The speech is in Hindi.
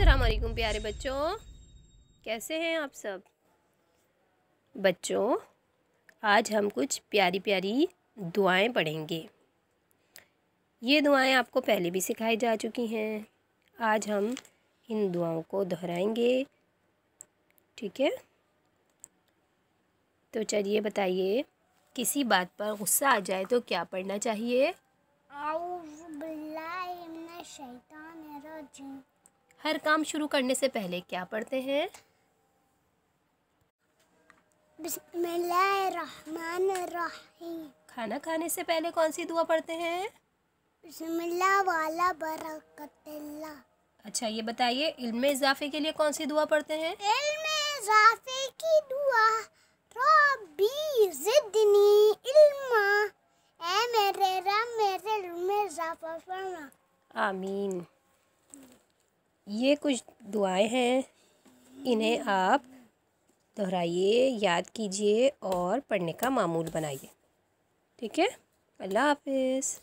असलकुम प्यारे बच्चों कैसे हैं आप सब बच्चों आज हम कुछ प्यारी प्यारी दुआएं पढ़ेंगे ये दुआएं आपको पहले भी सिखाई जा चुकी हैं आज हम इन दुआओं को दोहराएंगे ठीक है तो चलिए बताइए किसी बात पर गुस्सा आ जाए तो क्या पढ़ना चाहिए हर काम शुरू करने से पहले क्या पढ़ते हैं खाना खाने से पहले कौन सी दुआ पढ़ते हैं वाला बरकतल्ला अच्छा ये बताइए इल्म इजाफे के लिए कौन सी दुआ पढ़ते हैं इल्म इजाफे की दुआ रबी जिदनी इल्मा ए मेरे रब मेरे इल्म इजाफा फरमा आमीन ये कुछ दुआएं हैं इन्हें आप दोहराइए याद कीजिए और पढ़ने का मामूल बनाइए ठीक है अल्लाह हाफिज़